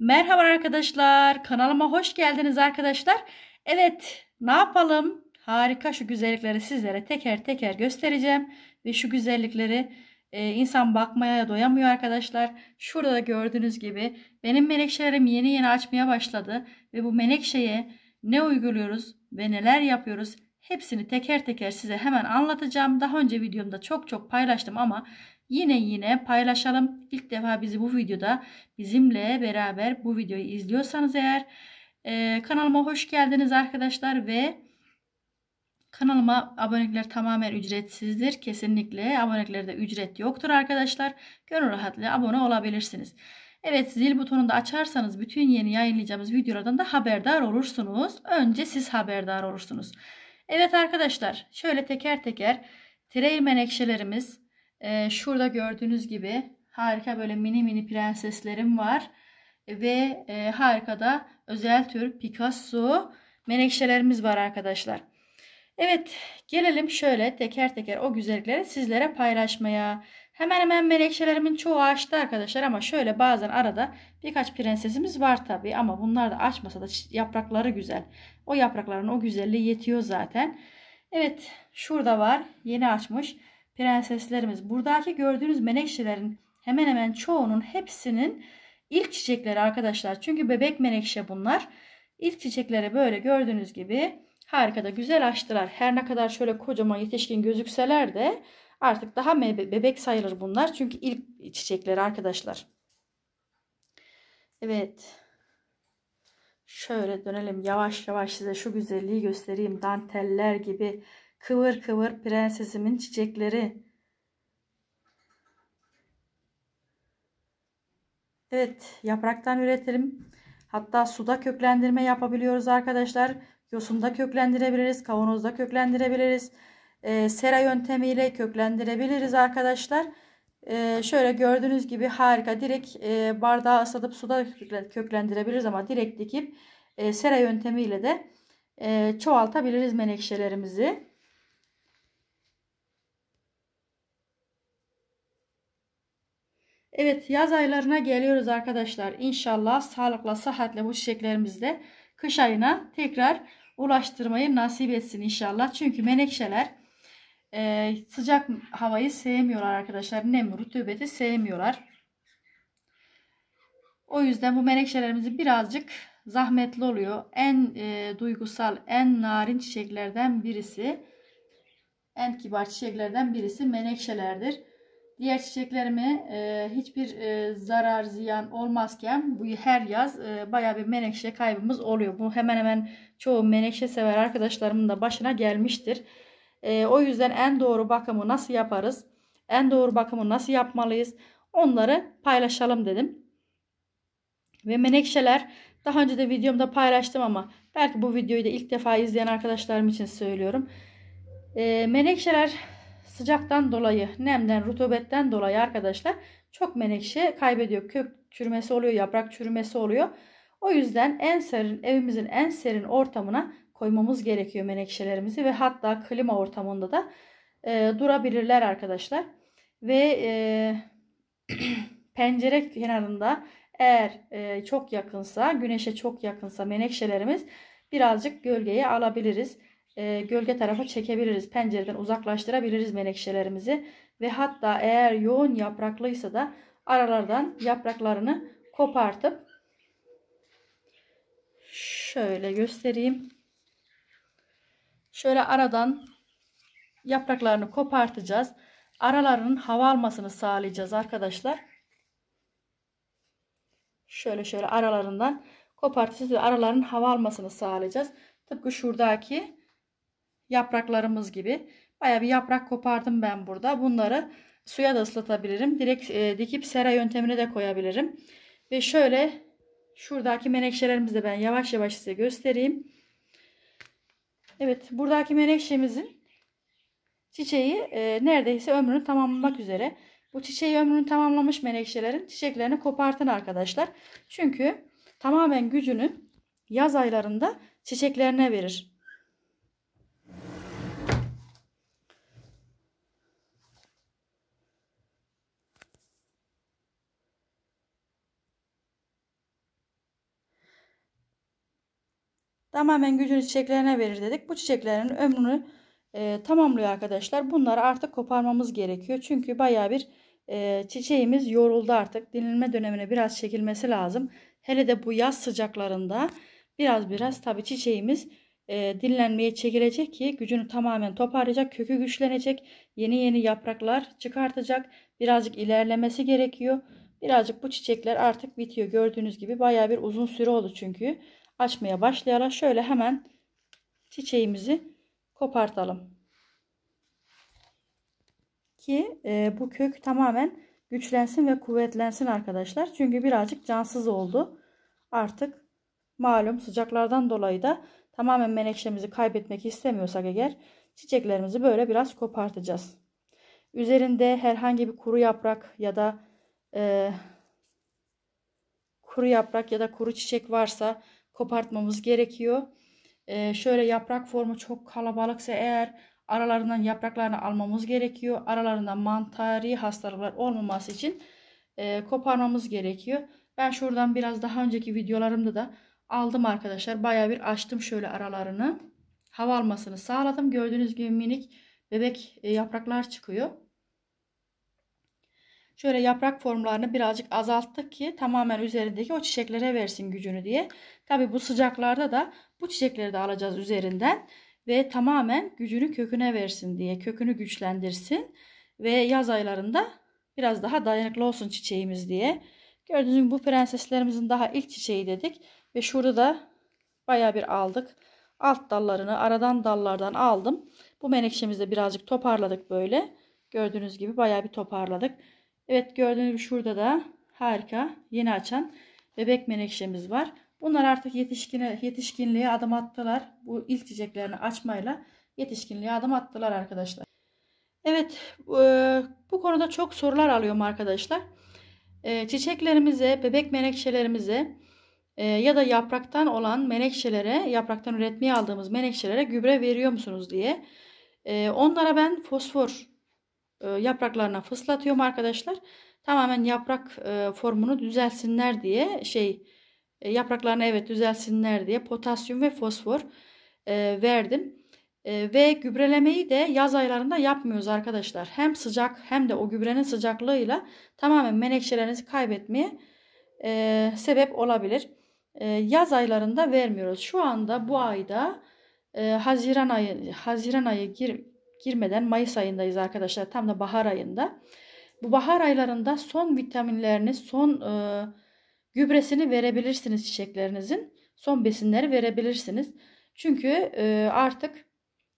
Merhaba arkadaşlar. Kanalıma hoş geldiniz arkadaşlar. Evet, ne yapalım? Harika şu güzellikleri sizlere teker teker göstereceğim ve şu güzellikleri e, insan bakmaya doyamıyor arkadaşlar. Şurada da gördüğünüz gibi benim menekşelerim yeni yeni açmaya başladı ve bu menekşeye ne uyguluyoruz ve neler yapıyoruz? Hepsini teker teker size hemen anlatacağım. Daha önce videomda çok çok paylaştım ama Yine yine paylaşalım. İlk defa bizi bu videoda bizimle beraber bu videoyu izliyorsanız eğer e, kanalıma hoş geldiniz arkadaşlar ve kanalıma abonelikler tamamen ücretsizdir. Kesinlikle aboneliklerde ücret yoktur arkadaşlar. Gönül rahatlığıyla abone olabilirsiniz. Evet zil butonunu da açarsanız bütün yeni yayınlayacağımız videolardan da haberdar olursunuz. Önce siz haberdar olursunuz. Evet arkadaşlar şöyle teker teker trey menekşelerimiz e, şurada gördüğünüz gibi harika böyle mini mini prenseslerim var. Ve e, harika da özel tür Picasso menekşelerimiz var arkadaşlar. Evet gelelim şöyle teker teker o güzellikleri sizlere paylaşmaya. Hemen hemen menekşelerimin çoğu açtı arkadaşlar ama şöyle bazen arada birkaç prensesimiz var tabi ama bunlar da açmasa da yaprakları güzel. O yaprakların o güzelliği yetiyor zaten. Evet şurada var yeni açmış prenseslerimiz. Buradaki gördüğünüz menekşelerin hemen hemen çoğunun hepsinin ilk çiçekleri arkadaşlar. Çünkü bebek menekşe bunlar. İlk çiçekleri böyle gördüğünüz gibi harika da güzel açtılar. Her ne kadar şöyle kocaman yetişkin gözükseler de artık daha bebek sayılır bunlar. Çünkü ilk çiçekleri arkadaşlar. Evet. Şöyle dönelim yavaş yavaş size şu güzelliği göstereyim. Danteller gibi Kıvır kıvır prensesimin çiçekleri. Evet yapraktan üretelim. Hatta suda köklendirme yapabiliyoruz arkadaşlar. Yosunda köklendirebiliriz. Kavanozda köklendirebiliriz. E, sera yöntemiyle köklendirebiliriz arkadaşlar. E, şöyle gördüğünüz gibi harika. Direkt e, bardağı ıslatıp suda köklendirebiliriz ama direkt dikip e, sera yöntemiyle de e, çoğaltabiliriz menekşelerimizi. Evet yaz aylarına geliyoruz arkadaşlar. İnşallah sağlıkla sıhhatle bu çiçeklerimizde kış ayına tekrar ulaştırmayı nasip etsin inşallah. Çünkü menekşeler e, sıcak havayı sevmiyorlar arkadaşlar. Nem rutubeti sevmiyorlar. O yüzden bu menekşelerimizi birazcık zahmetli oluyor. En e, duygusal, en narin çiçeklerden birisi, en kibar çiçeklerden birisi menekşelerdir. Diğer çiçeklerimi e, hiçbir e, zarar ziyan olmazken bu her yaz e, baya bir menekşe kaybımız oluyor. Bu hemen hemen çoğu menekşe sever arkadaşlarımın da başına gelmiştir. E, o yüzden en doğru bakımı nasıl yaparız? En doğru bakımı nasıl yapmalıyız? Onları paylaşalım dedim. Ve menekşeler daha önce de videomda paylaştım ama belki bu videoyu da ilk defa izleyen arkadaşlarım için söylüyorum. E, menekşeler sıcaktan dolayı, nemden, rutubetten dolayı arkadaşlar çok menekşe kaybediyor. Kök çürümesi oluyor, yaprak çürümesi oluyor. O yüzden en serin, evimizin en serin ortamına koymamız gerekiyor menekşelerimizi ve hatta klima ortamında da e, durabilirler arkadaşlar. Ve e, pencere kenarında eğer e, çok yakınsa, güneşe çok yakınsa menekşelerimiz birazcık gölgeye alabiliriz e, gölge tarafa çekebiliriz. Pencereden uzaklaştırabiliriz menekşelerimizi. Ve hatta eğer yoğun yapraklıysa da aralardan yapraklarını kopartıp şöyle göstereyim. Şöyle aradan yapraklarını kopartacağız. Aralarının hava almasını sağlayacağız arkadaşlar. Şöyle şöyle aralarından kopartacağız ve aralarının hava almasını sağlayacağız. Tıpkı şuradaki yapraklarımız gibi. Baya bir yaprak kopardım ben burada. Bunları suya da ıslatabilirim. Direkt e, dikip sera yöntemine de koyabilirim. Ve şöyle şuradaki menekşelerimizi de ben yavaş yavaş size göstereyim. Evet buradaki menekşemizin çiçeği e, neredeyse ömrünü tamamlamak üzere. Bu çiçeği ömrünü tamamlamış menekşelerin çiçeklerini kopartın arkadaşlar. Çünkü tamamen gücünü yaz aylarında çiçeklerine verir. tamamen gücünü çiçeklerine verir dedik. Bu çiçeklerin ömrünü e, tamamlıyor arkadaşlar. Bunları artık koparmamız gerekiyor. Çünkü baya bir e, çiçeğimiz yoruldu artık. Dinlenme dönemine biraz çekilmesi lazım. Hele de bu yaz sıcaklarında biraz biraz tabii çiçeğimiz e, dinlenmeye çekilecek ki gücünü tamamen toparlayacak. Kökü güçlenecek. Yeni yeni yapraklar çıkartacak. Birazcık ilerlemesi gerekiyor. Birazcık bu çiçekler artık bitiyor. Gördüğünüz gibi baya bir uzun süre oldu çünkü açmaya başlayarak şöyle hemen çiçeğimizi kopartalım. Ki e, bu kök tamamen güçlensin ve kuvvetlensin arkadaşlar. Çünkü birazcık cansız oldu. Artık malum sıcaklardan dolayı da tamamen menekşemizi kaybetmek istemiyorsak eğer çiçeklerimizi böyle biraz kopartacağız. Üzerinde herhangi bir kuru yaprak ya da e, kuru yaprak ya da kuru çiçek varsa kopartmamız gerekiyor. Ee, şöyle yaprak formu çok kalabalıksa eğer aralarından yapraklarını almamız gerekiyor. Aralarında mantari hastalıklar olmaması için e, koparmamız gerekiyor. Ben şuradan biraz daha önceki videolarımda da aldım arkadaşlar. Baya bir açtım şöyle aralarını. Hava almasını sağladım. Gördüğünüz gibi minik bebek e, yapraklar çıkıyor. Şöyle yaprak formlarını birazcık azalttık ki tamamen üzerindeki o çiçeklere versin gücünü diye. Tabi bu sıcaklarda da bu çiçekleri de alacağız üzerinden ve tamamen gücünü köküne versin diye kökünü güçlendirsin ve yaz aylarında biraz daha dayanıklı olsun çiçeğimiz diye. Gördüğünüz gibi bu prenseslerimizin daha ilk çiçeği dedik ve şurada da baya bir aldık. Alt dallarını aradan dallardan aldım. Bu menekşemizi de birazcık toparladık böyle. Gördüğünüz gibi baya bir toparladık. Evet gördüğünüz gibi şurada da harika yeni açan bebek menekşemiz var. Bunlar artık yetişkine, yetişkinliğe adım attılar. Bu ilk çiçeklerini açmayla yetişkinliğe adım attılar arkadaşlar. Evet bu e, konuda çok sorular alıyorum arkadaşlar. E, çiçeklerimize, bebek menekşelerimize e, ya da yapraktan olan menekşelere, yapraktan üretmeye aldığımız menekşelere gübre veriyor musunuz diye. Onlara ben fosfor e, yapraklarına fıslatıyorum arkadaşlar. Tamamen yaprak e, formunu düzelsinler diye şey e, yapraklarına evet düzelsinler diye potasyum ve fosfor verdim. ve gübrelemeyi de yaz aylarında yapmıyoruz arkadaşlar. Hem sıcak hem de o gübrenin sıcaklığıyla tamamen menekşelerinizi kaybetmeye sebep olabilir. yaz aylarında vermiyoruz. Şu anda bu ayda Haziran ayı Haziran ayı gir, girmeden Mayıs ayındayız arkadaşlar. Tam da bahar ayında. Bu bahar aylarında son vitaminlerini, son e, gübresini verebilirsiniz çiçeklerinizin. Son besinleri verebilirsiniz. Çünkü e, artık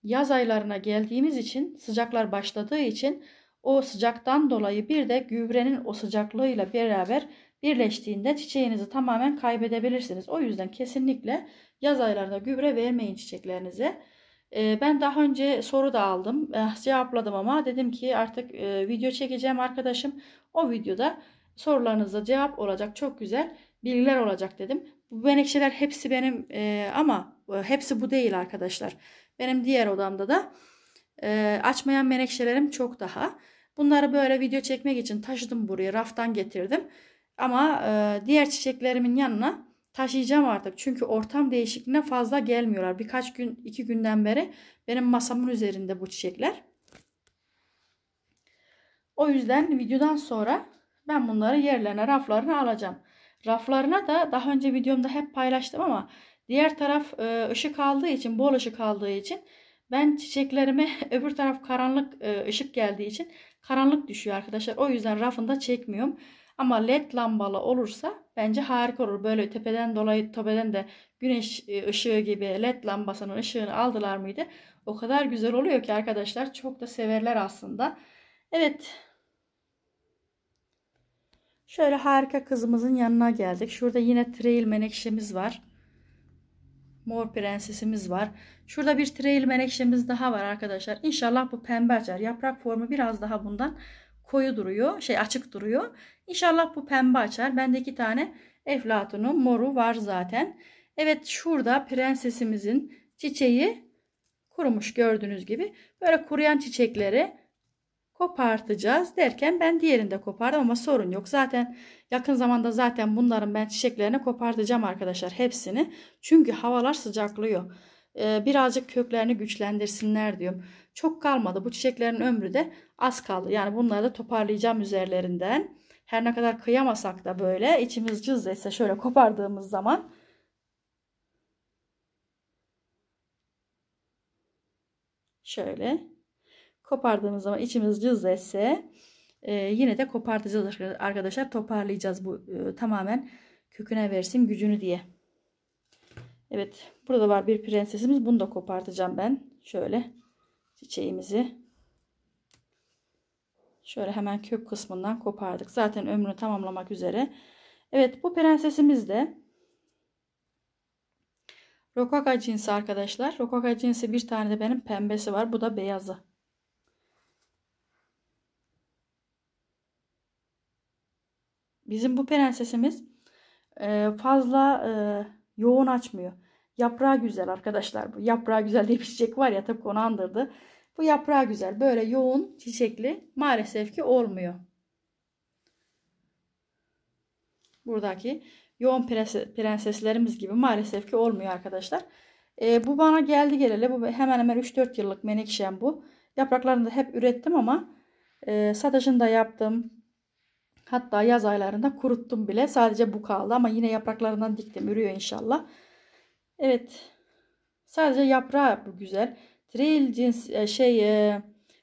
yaz aylarına geldiğimiz için sıcaklar başladığı için o sıcaktan dolayı bir de gübrenin o sıcaklığıyla beraber birleştiğinde çiçeğinizi tamamen kaybedebilirsiniz. O yüzden kesinlikle yaz aylarında gübre vermeyin çiçeklerinize. Ee, ben daha önce soru da aldım. Cevapladım ama dedim ki artık e, video çekeceğim arkadaşım. O videoda sorularınıza cevap olacak. Çok güzel bilgiler olacak dedim. Bu menekşeler hepsi benim e, ama e, hepsi bu değil arkadaşlar. Benim diğer odamda da açmayan menekşelerim çok daha. Bunları böyle video çekmek için taşıdım buraya. Raftan getirdim. Ama diğer çiçeklerimin yanına taşıyacağım artık. Çünkü ortam değişikliğine fazla gelmiyorlar. Birkaç gün, iki günden beri benim masamın üzerinde bu çiçekler. O yüzden videodan sonra ben bunları yerlerine, raflarına alacağım. Raflarına da daha önce videomda hep paylaştım ama diğer taraf e, ışık aldığı için, bol ışık aldığı için ben çiçeklerime öbür taraf karanlık e, ışık geldiği için karanlık düşüyor arkadaşlar. O yüzden rafında çekmiyorum. Ama led lambalı olursa bence harika olur. Böyle tepeden dolayı tepeden de güneş e, ışığı gibi led lambasının ışığını aldılar mıydı? O kadar güzel oluyor ki arkadaşlar çok da severler aslında. Evet. Şöyle harika kızımızın yanına geldik. Şurada yine trail menekşemiz var. Mor prensesimiz var. Şurada bir trail menekşemiz daha var arkadaşlar. İnşallah bu pembe açar. Yaprak formu biraz daha bundan koyu duruyor. Şey açık duruyor. İnşallah bu pembe açar. Bende iki tane Eflatun'un moru var zaten. Evet şurada prensesimizin çiçeği kurumuş gördüğünüz gibi. Böyle kuruyan çiçekleri kopartacağız derken ben diğerini de kopardım ama sorun yok. Zaten yakın zamanda zaten bunların ben çiçeklerini kopartacağım arkadaşlar hepsini. Çünkü havalar sıcaklıyor. Ee, birazcık köklerini güçlendirsinler diyorum. Çok kalmadı. Bu çiçeklerin ömrü de az kaldı. Yani bunları da toparlayacağım üzerlerinden. Her ne kadar kıyamasak da böyle içimiz cız etse şöyle kopardığımız zaman şöyle kopardığımız zaman içimiz cız etse e, yine de kopartacağız arkadaşlar. Toparlayacağız bu e, tamamen köküne versin gücünü diye. Evet. Burada var bir prensesimiz. Bunu da kopartacağım ben. Şöyle çiçeğimizi. Şöyle hemen kök kısmından kopardık. Zaten ömrünü tamamlamak üzere. Evet bu prensesimiz de Rokaka cinsi arkadaşlar. Rokaka cinsi bir tane de benim pembesi var. Bu da beyazı. Bizim bu prensesimiz e, fazla e, yoğun açmıyor. Yaprağı güzel arkadaşlar bu. Yaprağı güzel diye bir çiçek var ya tabii onu andırdı. Bu yaprağı güzel. Böyle yoğun çiçekli maalesef ki olmuyor. Buradaki yoğun prenseslerimiz gibi maalesef ki olmuyor arkadaşlar. E, bu bana geldi geleli. Bu hemen hemen 3-4 yıllık menekşem bu. Yapraklarını da hep ürettim ama e, satıcını da yaptım. Hatta yaz aylarında kuruttum bile. Sadece bu kaldı ama yine yapraklarından diktim. Ürüyor inşallah. Evet. Sadece yaprağı bu güzel. Trail cins e, şey e,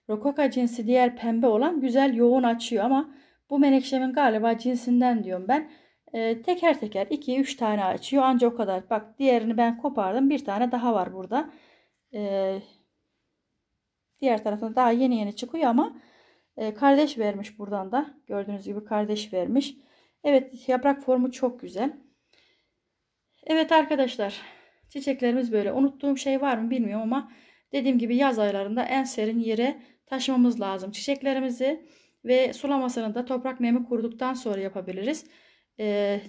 rokoka cinsi diğer pembe olan güzel yoğun açıyor ama bu menekşemin galiba cinsinden diyorum ben. E, teker teker 2-3 tane açıyor anca o kadar. Bak diğerini ben kopardım. Bir tane daha var burada. E, diğer tarafta daha yeni yeni çıkıyor ama e, kardeş vermiş buradan da. Gördüğünüz gibi kardeş vermiş. Evet yaprak formu çok güzel. Evet arkadaşlar. Çiçeklerimiz böyle. Unuttuğum şey var mı bilmiyorum ama dediğim gibi yaz aylarında en serin yere taşımamız lazım çiçeklerimizi ve sulamasını da toprak nemi kuruduktan sonra yapabiliriz. Ee,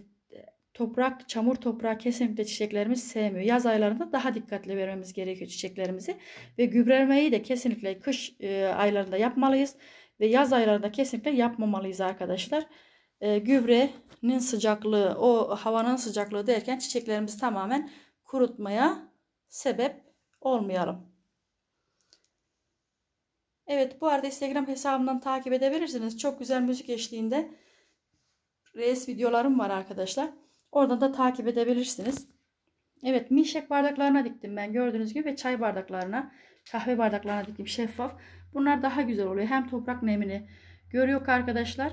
toprak, çamur toprağı kesinlikle çiçeklerimiz sevmiyor. Yaz aylarında daha dikkatli vermemiz gerekiyor çiçeklerimizi. Ve gübremeyi de kesinlikle kış e, aylarında yapmalıyız. Ve yaz aylarında kesinlikle yapmamalıyız arkadaşlar. E, gübrenin sıcaklığı, o havanın sıcaklığı derken çiçeklerimiz tamamen kurutmaya sebep olmayalım. Evet bu arada Instagram hesabımdan takip edebilirsiniz. Çok güzel müzik eşliğinde res videolarım var arkadaşlar. Oradan da takip edebilirsiniz. Evet milşek bardaklarına diktim ben gördüğünüz gibi ve çay bardaklarına kahve bardaklarına diktim şeffaf. Bunlar daha güzel oluyor. Hem toprak nemini görüyor arkadaşlar.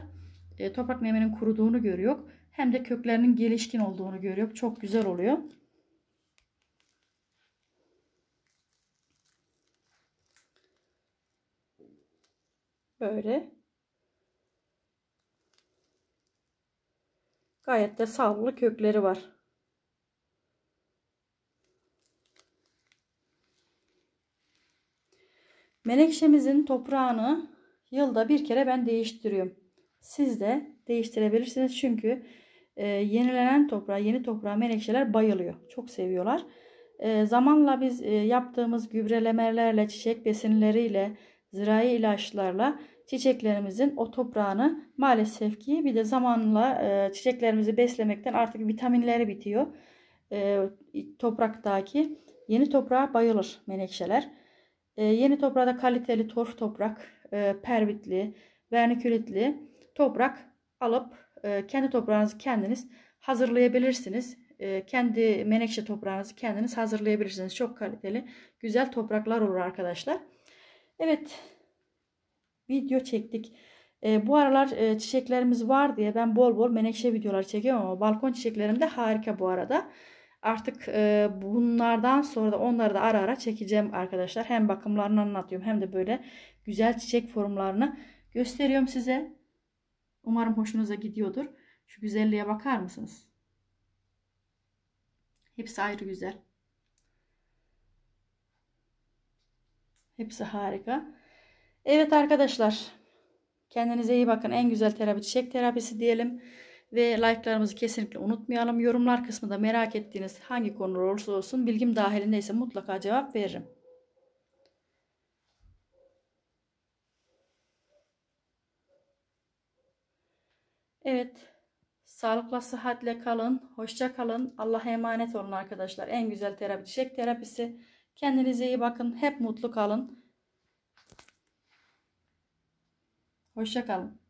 E, toprak neminin kuruduğunu görüyor. Hem de köklerinin gelişkin olduğunu görüyor. Çok güzel oluyor. Böyle. Gayet de sağlıklı kökleri var. Menekşemizin toprağını yılda bir kere ben değiştiriyorum. Siz de değiştirebilirsiniz çünkü e, yenilenen toprağa, yeni toprağa menekşeler bayılıyor. Çok seviyorlar. E, zamanla biz e, yaptığımız gübrelemelerle, çiçek besinleriyle, zirai ilaçlarla çiçeklerimizin o toprağını maalesef ki bir de zamanla e, çiçeklerimizi beslemekten artık vitaminleri bitiyor. E, topraktaki yeni toprağa bayılır menekşeler. E, yeni toprağda kaliteli torf toprak, e, pervitli, vernikülitli toprak alıp e, kendi toprağınızı kendiniz hazırlayabilirsiniz. E, kendi menekşe toprağınızı kendiniz hazırlayabilirsiniz. Çok kaliteli, güzel topraklar olur arkadaşlar. Evet. Video çektik. E, bu aralar e, çiçeklerimiz var diye ben bol bol menekşe videolar çekiyorum ama balkon çiçeklerim de harika bu arada. Artık e, bunlardan sonra da onları da ara ara çekeceğim arkadaşlar. Hem bakımlarını anlatıyorum hem de böyle güzel çiçek formlarını gösteriyorum size. Umarım hoşunuza gidiyordur. Şu güzelliğe bakar mısınız? Hepsi ayrı güzel. Hepsi harika. Evet arkadaşlar. Kendinize iyi bakın. En güzel terapi çiçek terapisi diyelim. Ve like'larımızı kesinlikle unutmayalım. Yorumlar kısmında merak ettiğiniz hangi konu olursa olsun bilgim dahilindeyse mutlaka cevap veririm. Evet. Sağlıkla sıhhatle kalın. Hoşça kalın. Allah'a emanet olun arkadaşlar. En güzel terapi çiçek terapisi. Kendinize iyi bakın. Hep mutlu kalın. Hoşça kalın.